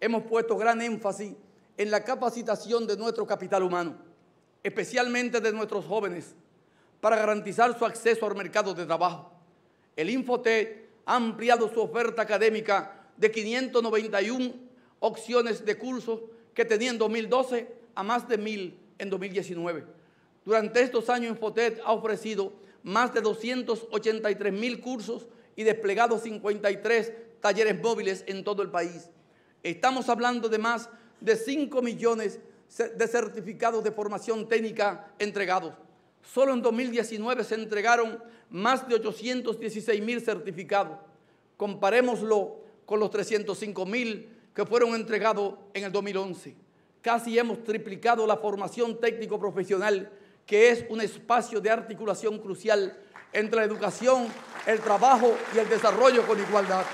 hemos puesto gran énfasis en la capacitación de nuestro capital humano, especialmente de nuestros jóvenes, para garantizar su acceso al mercado de trabajo. El Infotec ha ampliado su oferta académica de 591 opciones de cursos que tenía en 2012 a más de 1.000 en 2019. Durante estos años Infotec ha ofrecido más de 283 mil cursos y desplegado 53 talleres móviles en todo el país. Estamos hablando de más de 5 millones de certificados de formación técnica entregados. Solo en 2019 se entregaron más de 816 mil certificados. Comparémoslo con los 305 mil que fueron entregados en el 2011. Casi hemos triplicado la formación técnico-profesional, que es un espacio de articulación crucial entre la educación, el trabajo y el desarrollo con igualdad.